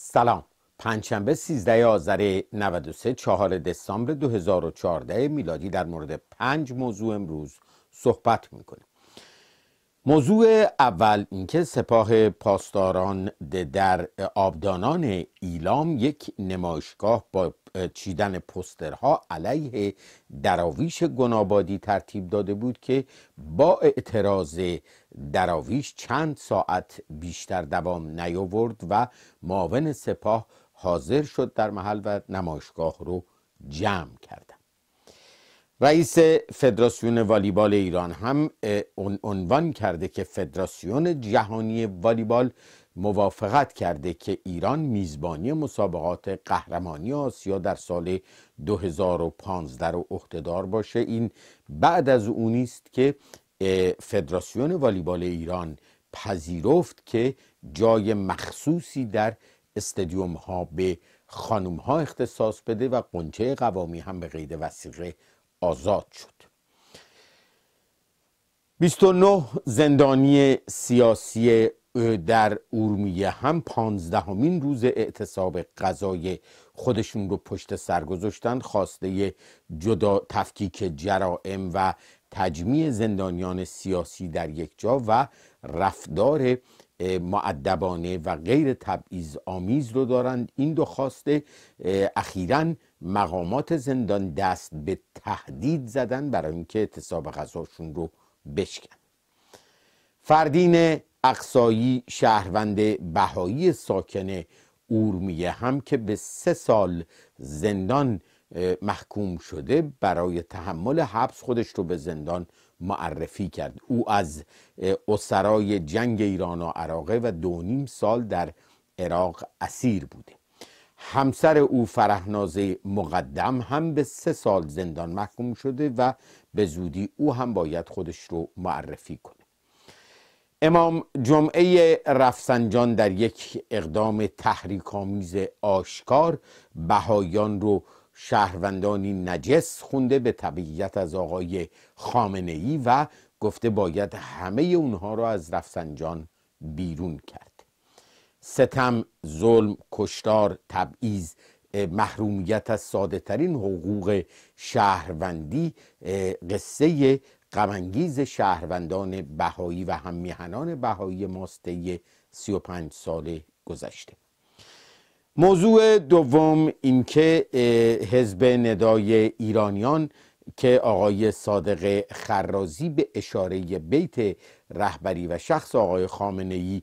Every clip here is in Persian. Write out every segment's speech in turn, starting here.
سلام پنجشنبه 13 آذر 93 4 دسامبر 2014 میلادی در مورد پنج موضوع امروز صحبت میکنیم موضوع اول اینکه سپاه پاسداران در آبدانان ایلام یک نمایشگاه با چیدن پسترها علیه دراویش گنابادی ترتیب داده بود که با اعتراض دراویش چند ساعت بیشتر دوام نیاورد و معاون سپاه حاضر شد در محل و نمایشگاه رو جمع کرد رئیس فدراسیون والیبال ایران هم عنوان کرده که فدراسیون جهانی والیبال موافقت کرده که ایران میزبانی مسابقات قهرمانی آسیا در سال 2015 رو عهدهدار باشه این بعد از اونیست که فدراسیون والیبال ایران پذیرفت که جای مخصوصی در استادیوم ها به خانم ها اختصاص بده و قنچه قوامی هم به قید وسیقه آزاد شد 29 زندانی سیاسی در اورمیه هم پانزدهمین روز اعتصاب غذای خودشون رو پشت سر گذاشتند خواسته جدا تفکیک جرائم و تجمیع زندانیان سیاسی در یک جا و رفتار معدبانه و غیر تبعیض آمیز رو دارند این دو خواسته اخیرا مقامات زندان دست به تهدید زدن برای اینکه اعتصاب غذاشون رو بشکن فردین اقصایی شهروند بهایی ساکن اورمیه هم که به سه سال زندان محکوم شده برای تحمل حبس خودش رو به زندان معرفی کرد او از اسرای جنگ ایران و عراقه و دو نیم سال در عراق اسیر بوده همسر او فرهناز مقدم هم به سه سال زندان محکوم شده و به زودی او هم باید خودش رو معرفی کنه امام جمعه رفسنجان در یک اقدام آمیز آشکار بهایان رو شهروندانی نجس خونده به طبیعت از آقای خامنه ای و گفته باید همه اونها را از رفسنجان بیرون کرد ستم، ظلم، کشتار، تبعیض محرومیت از ساده ترین حقوق شهروندی قصه غمانگیز شهروندان بهایی و هممیهنان بهایی ماسته 35 سال گذشته موضوع دوم اینکه حزب ندای ایرانیان که آقای صادق خرازی به اشاره بیت رهبری و شخص آقای خامنه ای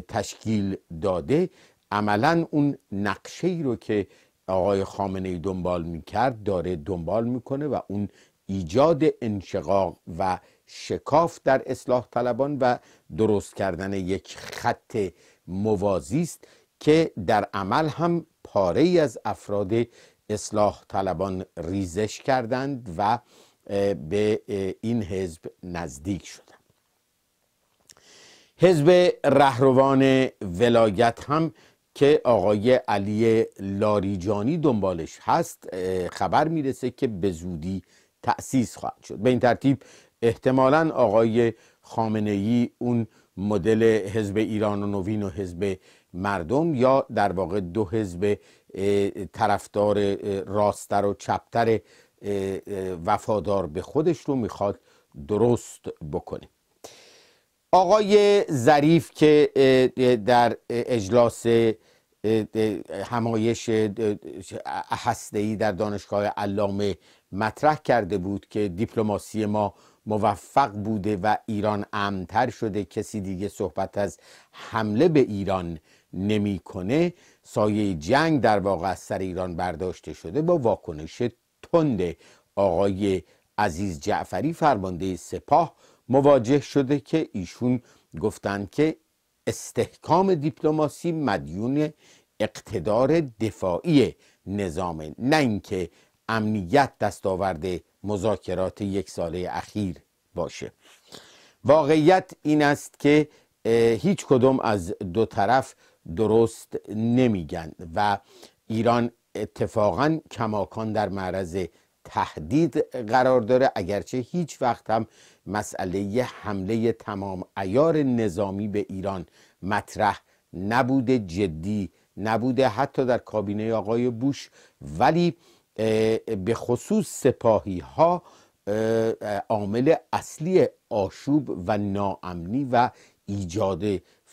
تشکیل داده عملا اون نقشه ای رو که آقای خامنه ای دنبال میکرد داره دنبال میکنه و اون ایجاد انشقاق و شکاف در اصلاح طلبان و درست کردن یک خط موازی است که در عمل هم پاره ای از افراد اصلاح طلبان ریزش کردند و به این حزب نزدیک شدند حزب رهروان ولایت هم که آقای علی لاریجانی دنبالش هست خبر میرسه که به زودی تأسیس خواهد شد به این ترتیب احتمالا آقای خامنه ای اون مدل حزب ایران و نوین و حزب مردم یا در واقع دو حزب طرفدار راستر و چپتر وفادار به خودش رو میخواد درست بکنه آقای ظریف که در اجلاس همایش هسته‌ای در دانشگاه علامه مطرح کرده بود که دیپلماسی ما موفق بوده و ایران امتر شده کسی دیگه صحبت از حمله به ایران نمیکنه سایه جنگ در واقع از سر ایران برداشته شده با واکنش تند آقای عزیز جعفری فرمانده سپاه مواجه شده که ایشون گفتند که استحکام دیپلماسی مدیون اقتدار دفاعی نظام نه اینکه امنیت دستاورد مذاکرات یک ساله اخیر باشه واقعیت این است که هیچ کدوم از دو طرف درست نمیگن و ایران اتفاقا کماکان در معرض تهدید قرار داره اگرچه هیچ وقت هم مسئله حمله تمام ایار نظامی به ایران مطرح نبوده جدی نبوده حتی در کابینه آقای بوش ولی به خصوص سپاهی ها عامل اصلی آشوب و ناامنی و ایجاد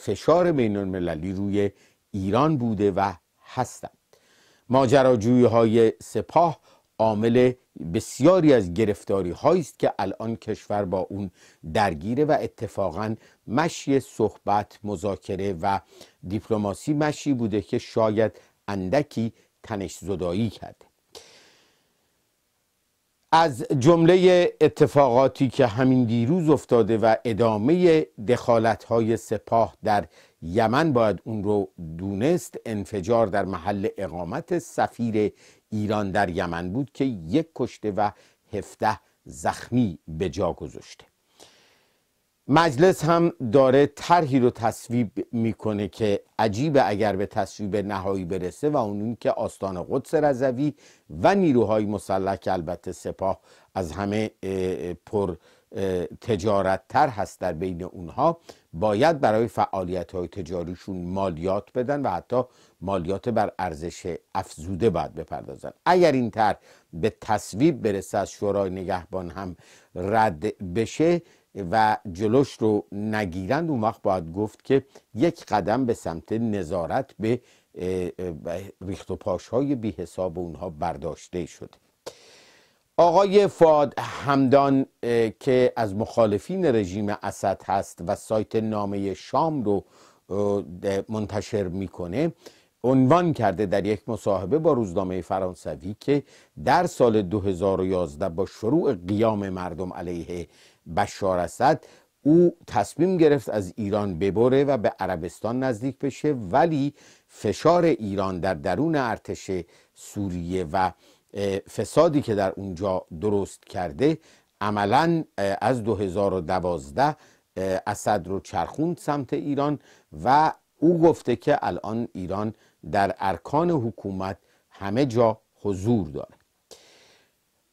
فشار بین المللی روی ایران بوده و هستند ماجراجوی های سپاه عامل بسیاری از گرفتاری است که الان کشور با اون درگیره و اتفاقا مشی صحبت مذاکره و دیپلماسی مشی بوده که شاید اندکی تنش زدایی کرده از جمله اتفاقاتی که همین دیروز افتاده و ادامه های سپاه در یمن باید اون رو دونست انفجار در محل اقامت سفیر ایران در یمن بود که یک کشته و هفته زخمی به جا گذاشته مجلس هم داره طرحی رو تصویب میکنه که عجیبه اگر به تصویب نهایی برسه و اون که آستان قدس رضوی و نیروهای مسلح که البته سپاه از همه پر تجارت تر هست در بین اونها باید برای فعالیت های تجاریشون مالیات بدن و حتی مالیات بر ارزش افزوده باید بپردازن اگر این تر به تصویب برسه از شورای نگهبان هم رد بشه و جلوش رو نگیرند اون وقت باید گفت که یک قدم به سمت نظارت به ریخت و پاش های بی حساب اونها برداشته شده آقای فاد همدان که از مخالفین رژیم اسد هست و سایت نامه شام رو منتشر میکنه عنوان کرده در یک مصاحبه با روزنامه فرانسوی که در سال 2011 با شروع قیام مردم علیه بشار اسد او تصمیم گرفت از ایران ببره و به عربستان نزدیک بشه ولی فشار ایران در درون ارتش سوریه و فسادی که در اونجا درست کرده عملا از 2012 اسد رو چرخوند سمت ایران و او گفته که الان ایران در ارکان حکومت همه جا حضور داره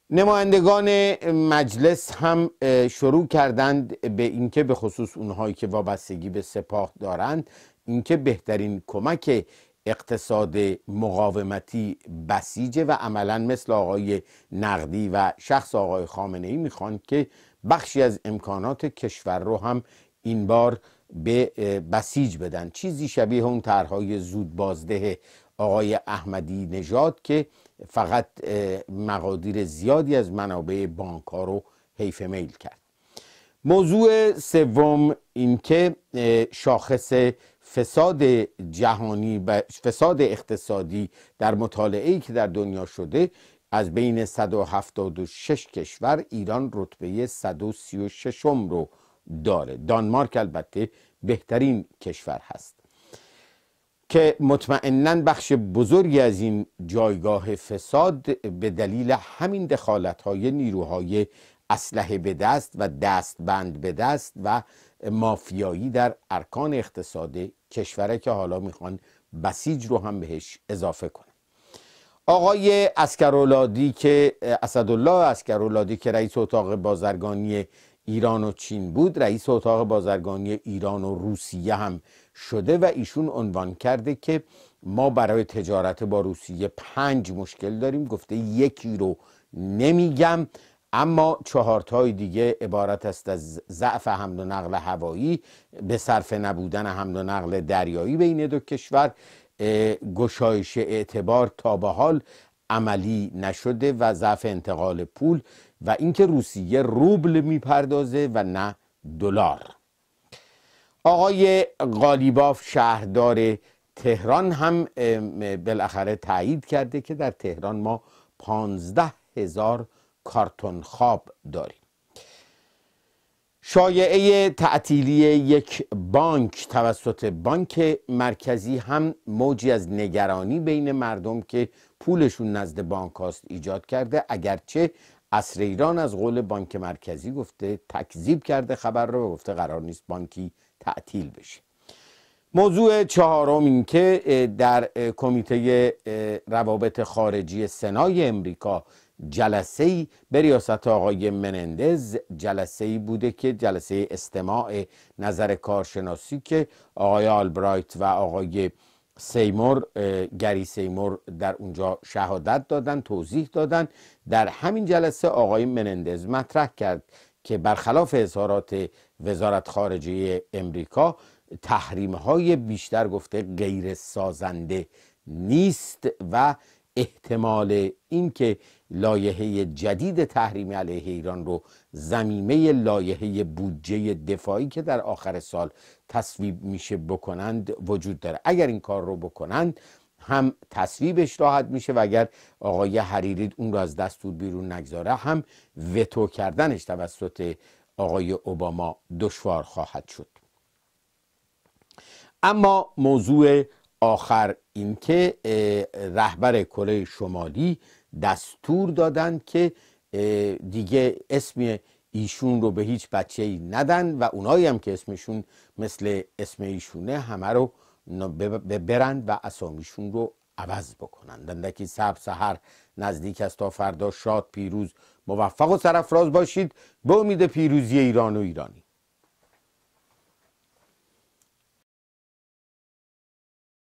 نمایندگان مجلس هم شروع کردند به اینکه به خصوص اونهایی که وابستگی به سپاه دارند اینکه بهترین کمک اقتصاد مقاومتی بسیجه و عملا مثل آقای نقدی و شخص آقای خامنه ای میخوان که بخشی از امکانات کشور رو هم این بار به بسیج بدن چیزی شبیه اون طرحهای زود بازده آقای احمدی نژاد که فقط مقادیر زیادی از منابع بانک ها رو حیف میل کرد موضوع سوم اینکه شاخص فساد جهانی و فساد اقتصادی در مطالعه که در دنیا شده از بین 176 کشور ایران رتبه 136 رو داره دانمارک البته بهترین کشور هست که مطمئنا بخش بزرگی از این جایگاه فساد به دلیل همین دخالت های نیروهای اسلحه به دست و بند به دست و مافیایی در ارکان اقتصاد کشوره که حالا میخوان بسیج رو هم بهش اضافه کنه آقای اسکرولادی که اسدالله اسکرولادی که رئیس اتاق بازرگانی ایران و چین بود رئیس اتاق بازرگانی ایران و روسیه هم شده و ایشون عنوان کرده که ما برای تجارت با روسیه پنج مشکل داریم گفته یکی رو نمیگم اما چهارتای دیگه عبارت است از ضعف حمل و نقل هوایی به صرف نبودن حمل و نقل دریایی بین دو کشور گشایش اعتبار تا به حال عملی نشده و ضعف انتقال پول و اینکه روسیه روبل میپردازه و نه دلار آقای قالیباف شهردار تهران هم بالاخره تایید کرده که در تهران ما پانزده هزار کارتون خواب داریم شایعه تعطیلی یک بانک توسط بانک مرکزی هم موجی از نگرانی بین مردم که پولشون نزد بانک هاست ایجاد کرده اگرچه اصر ایران از قول بانک مرکزی گفته تکذیب کرده خبر رو گفته قرار نیست بانکی تعطیل بشه موضوع چهارم این که در کمیته روابط خارجی سنای امریکا جلسه ای به ریاست آقای منندز جلسه ای بوده که جلسه استماع نظر کارشناسی که آقای آلبرایت و آقای سیمور گری سیمور در اونجا شهادت دادن توضیح دادن در همین جلسه آقای منندز مطرح کرد که برخلاف اظهارات وزارت خارجه امریکا تحریم های بیشتر گفته غیر سازنده نیست و احتمال اینکه لایحه جدید تحریم علیه ایران رو زمینه لایحه بودجه دفاعی که در آخر سال تصویب میشه بکنند وجود داره اگر این کار رو بکنند هم تصویبش راحت میشه و اگر آقای حریری اون رو از دستور بیرون نگذاره هم وتو کردنش توسط آقای اوباما دشوار خواهد شد اما موضوع آخر اینکه رهبر کره شمالی دستور دادند که دیگه اسم ایشون رو به هیچ بچه ای ندن و اونایی هم که اسمشون مثل اسم ایشونه همه رو برند و اسامیشون رو عوض بکنن دندکی سب سهر نزدیک است تا فردا شاد پیروز موفق و سرفراز باشید به امید پیروزی ایران و ایرانی